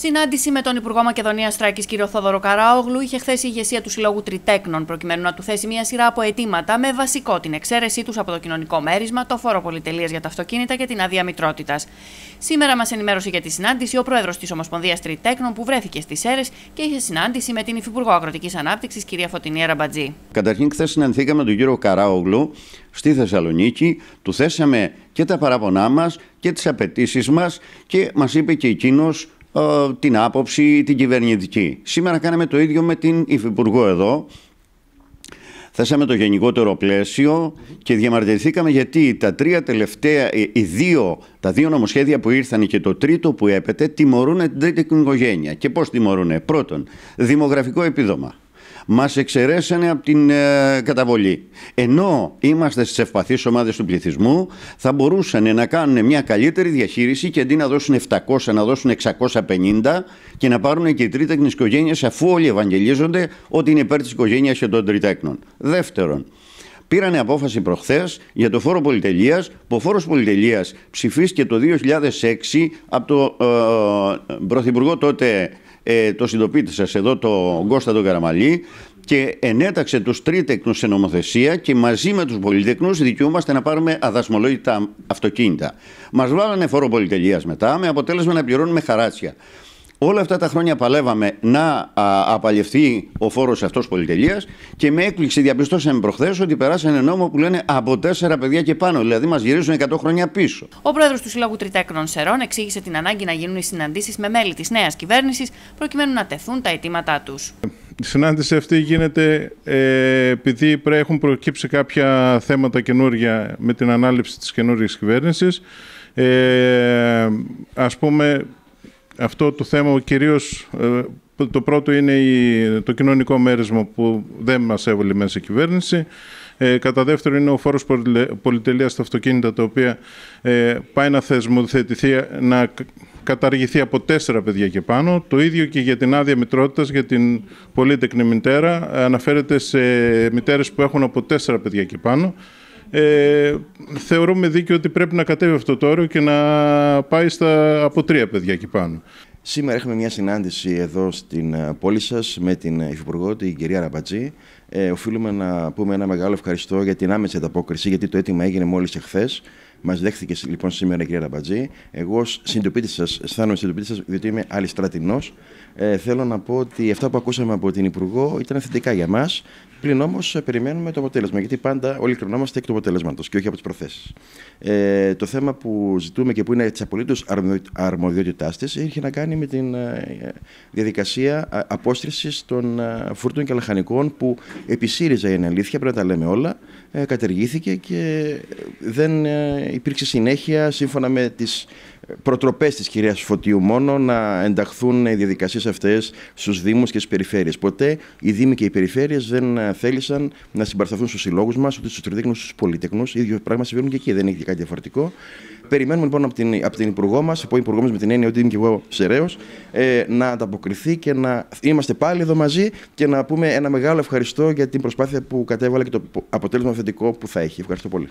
Συνάντηση με τον Υπουργό Μακεδονίας Στράκης κ. Θόδωρο Καράογλου είχε χθες η ηγεσία του Συλλόγου Τριτέκνων, προκειμένου να του θέσει μια σειρά από αιτήματα με βασικό την εξαίρεσή τους από το κοινωνικό μέρισμα, το φόρο πολυτελείας για τα αυτοκίνητα και την άδεια μητρότητας. Σήμερα μας ενημέρωσε για τη συνάντηση ο πρόεδρος της Ομοσπονδίας Τριτέκνων που βρέθηκε στις ΣΕΡΕΣ και είχε συνάντηση με την Υφυπουργό Αγροτικής Ανάπτυξης κ. Φωτεινή Ραμπατζή. Καταρχήν, χθες συναντηθήκαμε τον κύριο Καράογλου στη Θεσσαλονίκη, του θέσαμε και τα παράπονά μας και τις απαιτήσεις μας και μας είπε και εκείνος ε, την άποψη την κυβερνητική. Σήμερα κάναμε το ίδιο με την Υφυπουργό εδώ. Θέσαμε το γενικότερο πλαίσιο και διαμαρτυρηθήκαμε γιατί τα τρία τελευταία, ε, οι δύο, τα δύο νομοσχέδια που ήρθαν και το τρίτο που έπεται τιμωρούν την τρίτη οικογένεια. Και πώς τιμωρούν. Πρώτον, δημογραφικό επίδομα μας εξαιρέσανε από την ε, καταβολή. Ενώ είμαστε στις ευπαθείς ομάδες του πληθυσμού, θα μπορούσαν να κάνουν μια καλύτερη διαχείριση και αντί να δώσουν 700, να δώσουν 650 και να πάρουν και οι τρίτεκνες οικογένειες αφού όλοι ευαγγελίζονται ότι είναι υπέρ της οικογένειας και των τριτέκνων. Δεύτερον, πήρανε απόφαση προχθές για το φόρο πολυτελείας, που ο φόρος πολυτελείας ψηφίστηκε το 2006 από τον ε, ε, πρωθυπουργό τότε ε, το συντοπίτη σας εδώ, το Κώστα τον Καραμαλή, και ενέταξε τους τρίτεκνους σε νομοθεσία και μαζί με τους πολυτεκνούς δικαιούμαστε να πάρουμε αδασμολόγητα αυτοκίνητα. Μας βάλανε φόρο μετά με αποτέλεσμα να πληρώνουμε χαράτσια. Όλα αυτά τα χρόνια παλεύαμε να απαλλευθεί ο φόρος αυτός πολυτελείας και με έκπληξη διαπιστώσαμε προχθές ότι περάσανε νόμο που λένε από τέσσερα παιδιά και πάνω, δηλαδή μας γυρίζουν 100 χρόνια πίσω. Ο πρόεδρος του Συλλόγου Τριτέκνων Σερών εξήγησε την ανάγκη να γίνουν οι συναντήσεις με μέλη της νέας κυβέρνησης προκειμένου να τεθούν τα αιτήματά τους. Η συνάντηση αυτή γίνεται ε, επειδή έχουν προκύψει κάποια θέματα καινούργια με την ανάληψη της καινούργια κυβέρνησης. Ε, ας πούμε, αυτό το θέμα κυρίως ε, το πρώτο είναι το κοινωνικό μέρισμα που δεν μας έβολε μέσα η κυβέρνηση. Ε, κατά δεύτερο είναι ο φόρος πολυτελείας στα αυτοκίνητα τα οποία ε, πάει να θεσμοθετηθεί, να καταργηθεί από τέσσερα παιδιά και πάνω. Το ίδιο και για την άδεια μητρότητας για την πολύτεκνη μητέρα αναφέρεται σε μητέρες που έχουν από τέσσερα παιδιά και πάνω ε, θεωρώ με δίκιο ότι πρέπει να κατέβει αυτό το όριο και να πάει στα από τρία παιδιά εκεί πάνω. Σήμερα έχουμε μια συνάντηση εδώ στην ε, πόλη σας με την ε, Υφυπουργό, την κυρία Ραμπατζή. Ε, οφείλουμε να πούμε ένα μεγάλο ευχαριστώ για την άμεση ανταπόκριση, γιατί το αίτημα έγινε μόλις εχθές. Μας δέχθηκε λοιπόν σήμερα η κυρία Ραμπατζή. Εγώ συντοπίτης σας, αισθάνομαι συντοπίτης σας, διότι είμαι αλληστρατινό. Ε, θέλω να πω ότι αυτά που ακούσαμε από την Υπουργό ήταν θετικά για μας. Πλην όμως ε, περιμένουμε το αποτέλεσμα, γιατί πάντα όλοι κρινόμαστε εκ του αποτέλεσματο και όχι από τις προθέσεις. Ε, το θέμα που ζητούμε και που είναι της απολύτως αρμοδιότητάς της είχε να κάνει με την ε, διαδικασία ε, απόστρησης των φούρτων και λαχανικών που επισήριζα η αλήθεια, πρέπει να τα λέμε όλα, κατεργήθηκε και δεν υπήρξε συνέχεια σύμφωνα με τις προτροπές της κυρίας Φωτίου μόνο να ενταχθούν οι διαδικασίες αυτές στους Δήμους και στις περιφέρειες. Ποτέ οι Δήμοι και οι περιφέρειες δεν θέλησαν να συμπαρθαθούν στους συλλόγους μας, ούτε στους τριτέκνους, στους πολυτεκνούς. Ίδιο πράγμα συμβαίνουν και εκεί, δεν έχει κάτι διαφορετικό. Περιμένουμε λοιπόν από την, από την Υπουργό μας, από Υπουργό μας με την έννοια ότι είμαι και εγώ σεραίος, ε, να ανταποκριθεί και να είμαστε πάλι εδώ μαζί και να πούμε ένα μεγάλο ευχαριστώ για την προσπάθεια που κατέβαλε και το αποτέλεσμα θετικό που θα έχει. Ευχαριστώ πολύ.